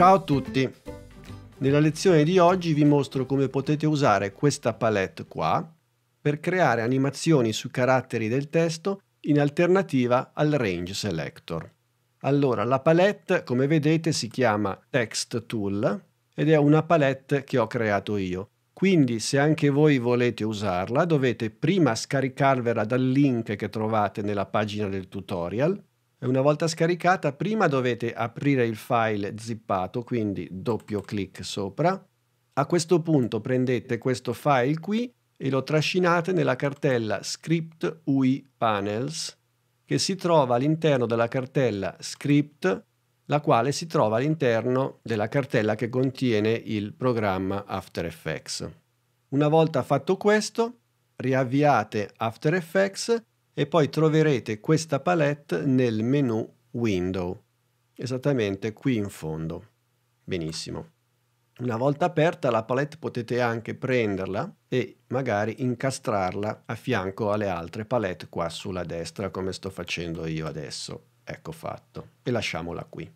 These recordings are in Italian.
Ciao a tutti! Nella lezione di oggi vi mostro come potete usare questa palette qua per creare animazioni su caratteri del testo in alternativa al Range Selector. Allora, la palette, come vedete, si chiama Text Tool ed è una palette che ho creato io. Quindi se anche voi volete usarla dovete prima scaricarvela dal link che trovate nella pagina del tutorial una volta scaricata, prima dovete aprire il file zippato, quindi doppio clic sopra. A questo punto prendete questo file qui e lo trascinate nella cartella script UI panels che si trova all'interno della cartella script la quale si trova all'interno della cartella che contiene il programma After Effects. Una volta fatto questo, riavviate After Effects e poi troverete questa palette nel menu Window, esattamente qui in fondo. Benissimo. Una volta aperta la palette potete anche prenderla e magari incastrarla a fianco alle altre palette qua sulla destra come sto facendo io adesso. Ecco fatto. E lasciamola qui.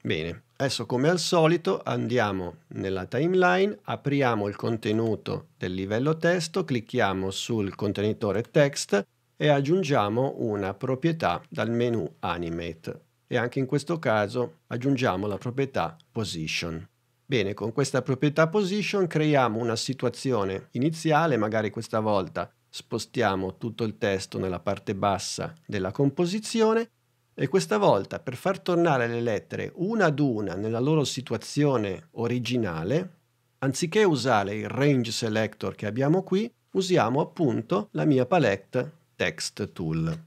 Bene, adesso come al solito andiamo nella timeline, apriamo il contenuto del livello testo, clicchiamo sul contenitore text e aggiungiamo una proprietà dal menu Animate e anche in questo caso aggiungiamo la proprietà Position. Bene, con questa proprietà Position creiamo una situazione iniziale, magari questa volta spostiamo tutto il testo nella parte bassa della composizione e questa volta per far tornare le lettere una ad una nella loro situazione originale, anziché usare il range selector che abbiamo qui, usiamo appunto la mia palette Text Tool.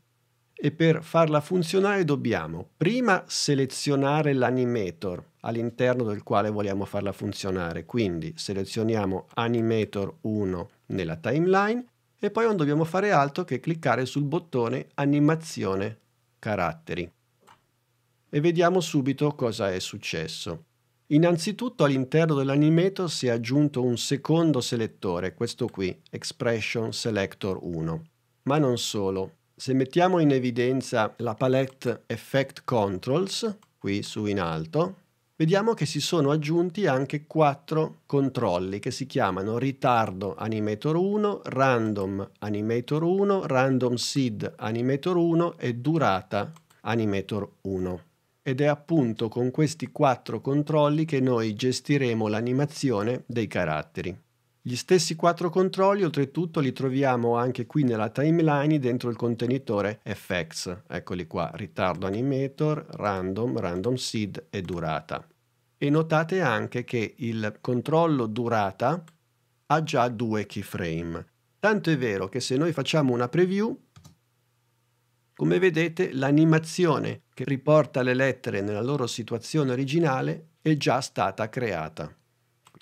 E per farla funzionare dobbiamo prima selezionare l'animator all'interno del quale vogliamo farla funzionare. Quindi selezioniamo Animator 1 nella timeline e poi non dobbiamo fare altro che cliccare sul bottone Animazione Caratteri. E vediamo subito cosa è successo. Innanzitutto all'interno dell'animator si è aggiunto un secondo selettore, questo qui, Expression Selector 1. Ma non solo. Se mettiamo in evidenza la palette Effect Controls, qui su in alto, vediamo che si sono aggiunti anche quattro controlli che si chiamano ritardo animator 1, random animator 1, random seed animator 1 e durata animator 1. Ed è appunto con questi quattro controlli che noi gestiremo l'animazione dei caratteri. Gli stessi quattro controlli oltretutto li troviamo anche qui nella timeline dentro il contenitore FX, eccoli qua, ritardo animator, random, random seed e durata. E notate anche che il controllo durata ha già due keyframe. Tanto è vero che se noi facciamo una preview, come vedete l'animazione che riporta le lettere nella loro situazione originale è già stata creata.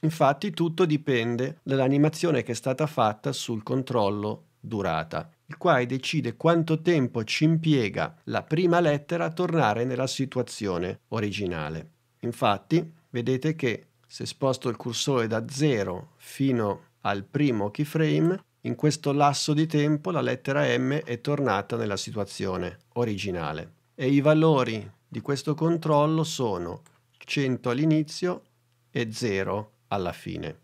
Infatti tutto dipende dall'animazione che è stata fatta sul controllo durata, il quale decide quanto tempo ci impiega la prima lettera a tornare nella situazione originale. Infatti, vedete che se sposto il cursore da 0 fino al primo keyframe, in questo lasso di tempo la lettera M è tornata nella situazione originale e i valori di questo controllo sono 100 all'inizio e 0 alla fine.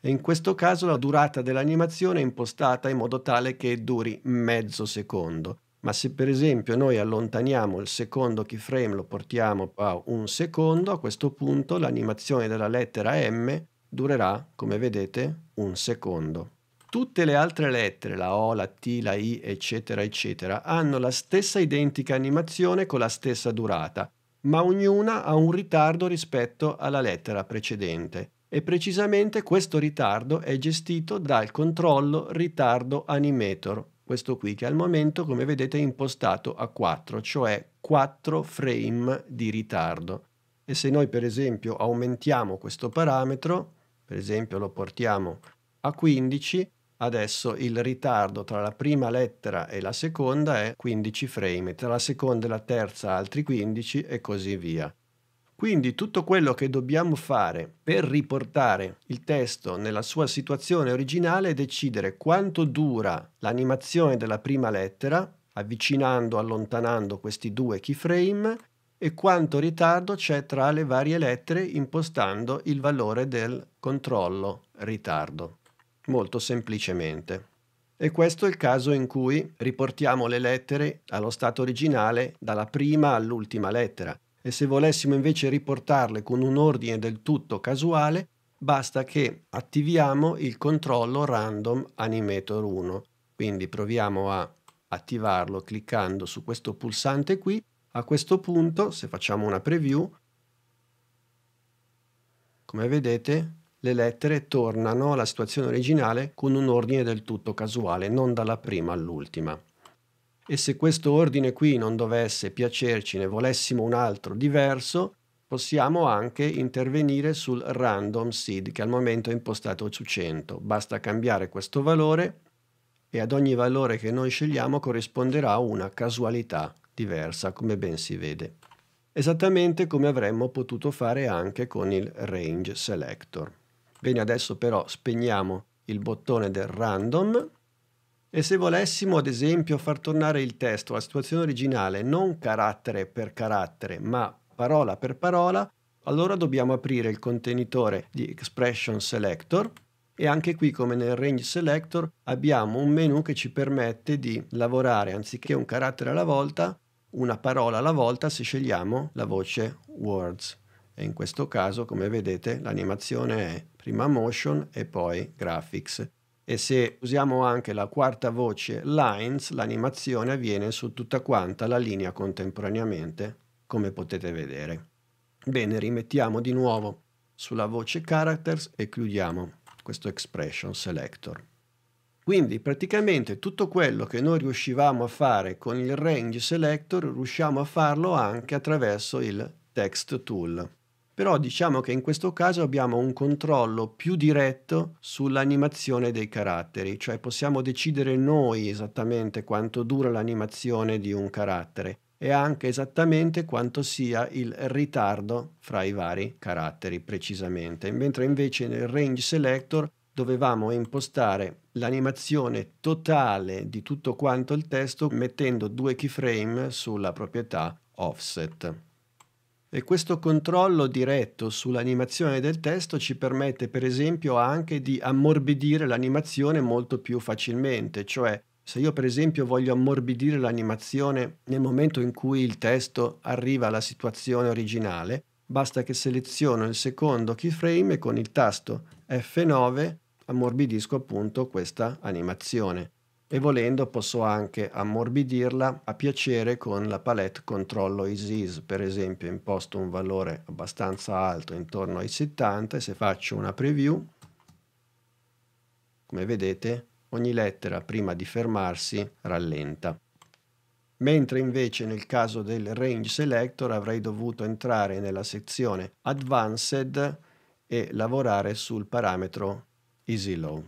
E in questo caso la durata dell'animazione è impostata in modo tale che duri mezzo secondo. Ma se per esempio noi allontaniamo il secondo keyframe, lo portiamo a un secondo, a questo punto l'animazione della lettera M durerà, come vedete, un secondo. Tutte le altre lettere, la O, la T, la I, eccetera, eccetera, hanno la stessa identica animazione con la stessa durata, ma ognuna ha un ritardo rispetto alla lettera precedente e precisamente questo ritardo è gestito dal controllo ritardo animator, questo qui che al momento come vedete è impostato a 4, cioè 4 frame di ritardo. E se noi per esempio aumentiamo questo parametro, per esempio lo portiamo a 15, adesso il ritardo tra la prima lettera e la seconda è 15 frame, tra la seconda e la terza altri 15 e così via. Quindi tutto quello che dobbiamo fare per riportare il testo nella sua situazione originale è decidere quanto dura l'animazione della prima lettera, avvicinando, allontanando questi due keyframe, e quanto ritardo c'è tra le varie lettere impostando il valore del controllo ritardo, molto semplicemente. E questo è il caso in cui riportiamo le lettere allo stato originale dalla prima all'ultima lettera e se volessimo invece riportarle con un ordine del tutto casuale, basta che attiviamo il controllo random animator 1. Quindi proviamo a attivarlo cliccando su questo pulsante qui. A questo punto, se facciamo una preview, come vedete le lettere tornano alla situazione originale con un ordine del tutto casuale, non dalla prima all'ultima e se questo ordine qui non dovesse piacerci, ne volessimo un altro diverso, possiamo anche intervenire sul random seed che al momento è impostato su 100. Basta cambiare questo valore e ad ogni valore che noi scegliamo corrisponderà una casualità diversa, come ben si vede. Esattamente come avremmo potuto fare anche con il range selector. Bene, adesso però spegniamo il bottone del random e se volessimo, ad esempio, far tornare il testo alla situazione originale, non carattere per carattere, ma parola per parola, allora dobbiamo aprire il contenitore di Expression Selector e anche qui come nel Range Selector abbiamo un menu che ci permette di lavorare anziché un carattere alla volta, una parola alla volta se scegliamo la voce Words. E in questo caso, come vedete, l'animazione è prima Motion e poi Graphics e se usiamo anche la quarta voce lines, l'animazione avviene su tutta quanta la linea contemporaneamente, come potete vedere. Bene, rimettiamo di nuovo sulla voce characters e chiudiamo questo expression selector. Quindi praticamente tutto quello che noi riuscivamo a fare con il range selector riusciamo a farlo anche attraverso il text tool però diciamo che in questo caso abbiamo un controllo più diretto sull'animazione dei caratteri, cioè possiamo decidere noi esattamente quanto dura l'animazione di un carattere e anche esattamente quanto sia il ritardo fra i vari caratteri precisamente, mentre invece nel range selector dovevamo impostare l'animazione totale di tutto quanto il testo mettendo due keyframe sulla proprietà offset. E questo controllo diretto sull'animazione del testo ci permette per esempio anche di ammorbidire l'animazione molto più facilmente, cioè se io per esempio voglio ammorbidire l'animazione nel momento in cui il testo arriva alla situazione originale, basta che seleziono il secondo keyframe e con il tasto F9 ammorbidisco appunto questa animazione e volendo posso anche ammorbidirla a piacere con la palette controllo ISIS, per esempio imposto un valore abbastanza alto intorno ai 70 e se faccio una preview, come vedete ogni lettera prima di fermarsi rallenta. Mentre invece nel caso del range selector avrei dovuto entrare nella sezione advanced e lavorare sul parametro easy low.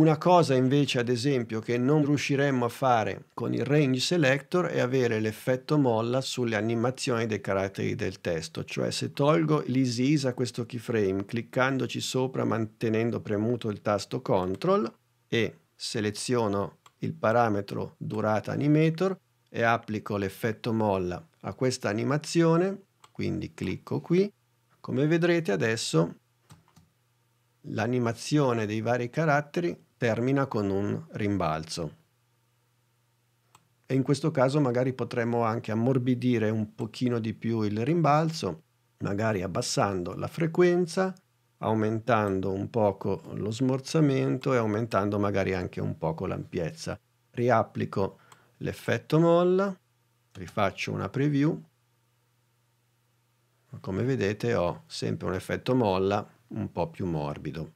Una cosa invece, ad esempio, che non riusciremmo a fare con il range selector è avere l'effetto molla sulle animazioni dei caratteri del testo, cioè se tolgo l'easy a questo keyframe cliccandoci sopra mantenendo premuto il tasto control e seleziono il parametro durata animator e applico l'effetto molla a questa animazione, quindi clicco qui, come vedrete adesso l'animazione dei vari caratteri termina con un rimbalzo. E in questo caso magari potremmo anche ammorbidire un pochino di più il rimbalzo, magari abbassando la frequenza, aumentando un poco lo smorzamento e aumentando magari anche un poco l'ampiezza. Riapplico l'effetto molla, rifaccio una preview. Come vedete ho sempre un effetto molla un po' più morbido.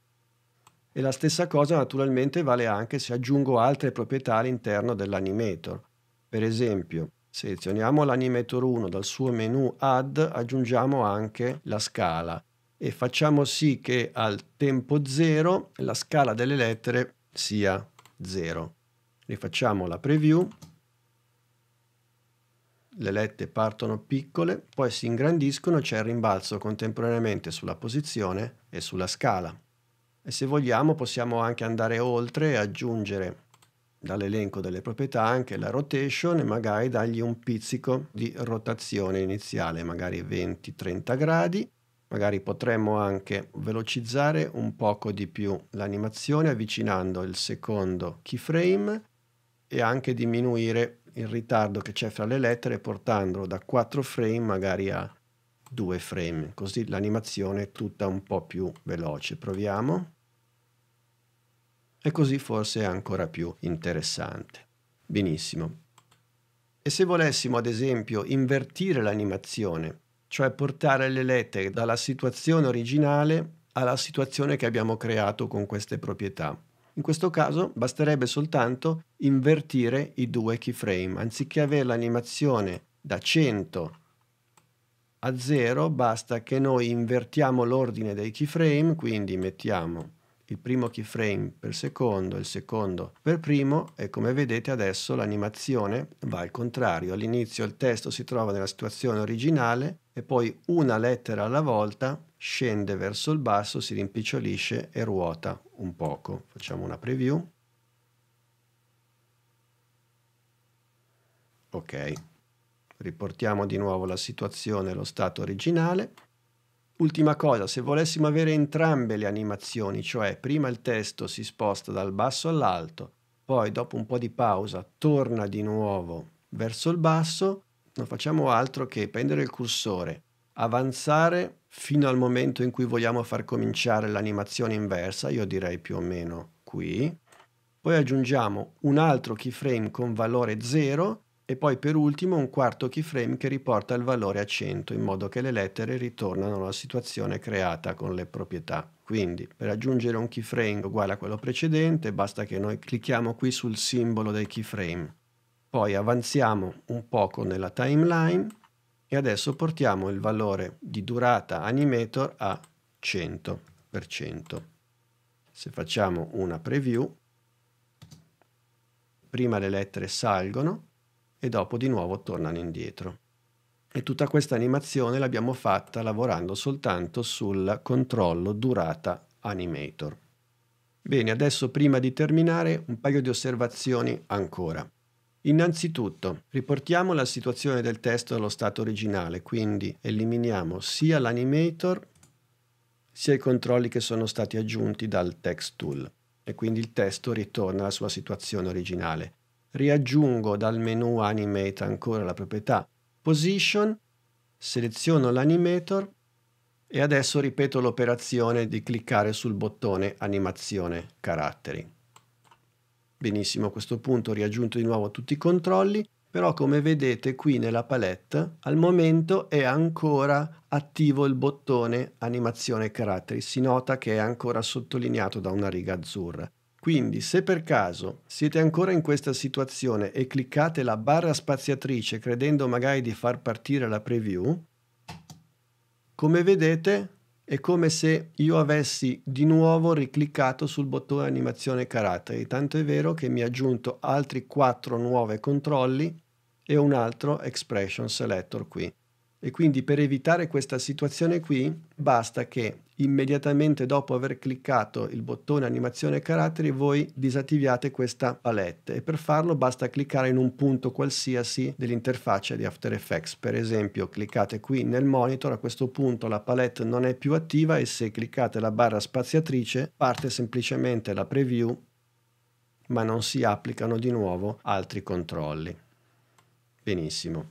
E la stessa cosa naturalmente vale anche se aggiungo altre proprietà all'interno dell'animator. Per esempio, selezioniamo l'animator 1 dal suo menu add, aggiungiamo anche la scala e facciamo sì che al tempo 0 la scala delle lettere sia 0. Rifacciamo la preview le lette partono piccole, poi si ingrandiscono, c'è il rimbalzo contemporaneamente sulla posizione e sulla scala e se vogliamo possiamo anche andare oltre e aggiungere dall'elenco delle proprietà anche la rotation e magari dargli un pizzico di rotazione iniziale, magari 20-30 gradi. Magari potremmo anche velocizzare un poco di più l'animazione avvicinando il secondo keyframe e anche diminuire il ritardo che c'è fra le lettere portandolo da 4 frame magari a 2 frame, così l'animazione è tutta un po' più veloce. Proviamo e così forse è ancora più interessante. Benissimo. E se volessimo, ad esempio, invertire l'animazione, cioè portare le lettere dalla situazione originale alla situazione che abbiamo creato con queste proprietà. In questo caso basterebbe soltanto invertire i due keyframe, anziché avere l'animazione da 100 a 0, basta che noi invertiamo l'ordine dei keyframe, quindi mettiamo il primo keyframe per secondo, il secondo per primo e come vedete adesso l'animazione va al contrario. All'inizio il testo si trova nella situazione originale e poi una lettera alla volta scende verso il basso, si rimpicciolisce e ruota un poco. Facciamo una preview. Ok, riportiamo di nuovo la situazione allo stato originale Ultima cosa, se volessimo avere entrambe le animazioni, cioè prima il testo si sposta dal basso all'alto, poi dopo un po' di pausa torna di nuovo verso il basso, non facciamo altro che prendere il cursore, avanzare fino al momento in cui vogliamo far cominciare l'animazione inversa, io direi più o meno qui, poi aggiungiamo un altro keyframe con valore 0 e poi per ultimo un quarto keyframe che riporta il valore a 100 in modo che le lettere ritornano alla situazione creata con le proprietà. Quindi per aggiungere un keyframe uguale a quello precedente basta che noi clicchiamo qui sul simbolo del keyframe. Poi avanziamo un poco nella timeline e adesso portiamo il valore di durata animator a 100%. Se facciamo una preview, prima le lettere salgono e dopo di nuovo tornano indietro. E tutta questa animazione l'abbiamo fatta lavorando soltanto sul controllo durata animator. Bene, adesso prima di terminare un paio di osservazioni ancora. Innanzitutto, riportiamo la situazione del testo allo stato originale, quindi eliminiamo sia l'animator sia i controlli che sono stati aggiunti dal text tool e quindi il testo ritorna alla sua situazione originale riaggiungo dal menu Animate ancora la proprietà Position, seleziono l'animator e adesso ripeto l'operazione di cliccare sul bottone Animazione Caratteri. Benissimo, a questo punto ho riaggiunto di nuovo tutti i controlli, però come vedete qui nella palette al momento è ancora attivo il bottone Animazione Caratteri, si nota che è ancora sottolineato da una riga azzurra. Quindi se per caso siete ancora in questa situazione e cliccate la barra spaziatrice credendo magari di far partire la preview, come vedete è come se io avessi di nuovo ricliccato sul bottone animazione caratteri, tanto è vero che mi ha aggiunto altri 4 nuovi controlli e un altro expression selector qui. E quindi per evitare questa situazione qui basta che immediatamente dopo aver cliccato il bottone animazione caratteri voi disattiviate questa palette e per farlo basta cliccare in un punto qualsiasi dell'interfaccia di After Effects per esempio cliccate qui nel monitor a questo punto la palette non è più attiva e se cliccate la barra spaziatrice parte semplicemente la preview ma non si applicano di nuovo altri controlli benissimo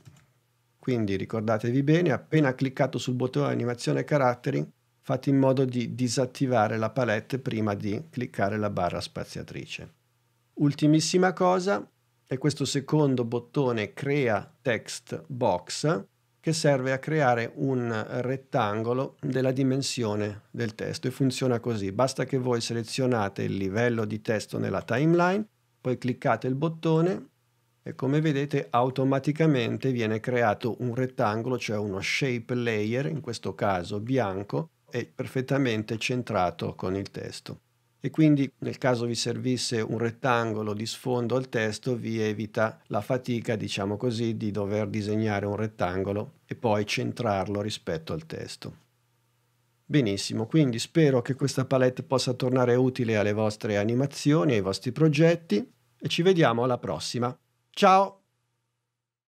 quindi ricordatevi bene appena cliccato sul bottone animazione caratteri fate in modo di disattivare la palette prima di cliccare la barra spaziatrice. Ultimissima cosa è questo secondo bottone Crea Text Box che serve a creare un rettangolo della dimensione del testo e funziona così. Basta che voi selezionate il livello di testo nella timeline, poi cliccate il bottone e come vedete automaticamente viene creato un rettangolo, cioè uno shape layer, in questo caso bianco, è perfettamente centrato con il testo. E quindi nel caso vi servisse un rettangolo di sfondo al testo vi evita la fatica, diciamo così, di dover disegnare un rettangolo e poi centrarlo rispetto al testo. Benissimo, quindi spero che questa palette possa tornare utile alle vostre animazioni, ai vostri progetti e ci vediamo alla prossima. Ciao!